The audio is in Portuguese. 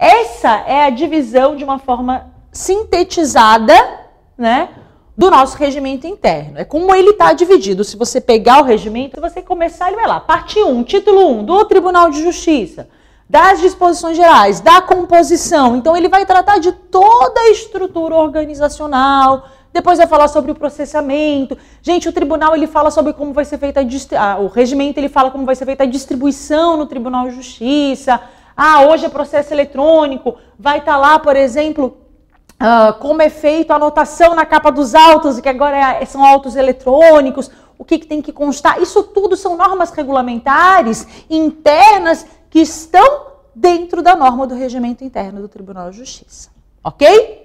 Essa é a divisão de uma forma sintetizada, né? Do nosso regimento interno. É como ele está dividido. Se você pegar o regimento, você começar, ele vai lá. Parte 1, título 1, do Tribunal de Justiça, das disposições gerais, da composição. Então, ele vai tratar de toda a estrutura organizacional, depois vai falar sobre o processamento. Gente, o tribunal ele fala sobre como vai ser feita a, ah, o regimento ele fala como vai ser feita a distribuição no Tribunal de Justiça, ah, hoje é processo eletrônico, vai estar tá lá, por exemplo, uh, como é feito a anotação na capa dos autos, que agora é, são autos eletrônicos, o que, que tem que constar. Isso tudo são normas regulamentares internas que estão dentro da norma do regimento interno do Tribunal de Justiça. Ok?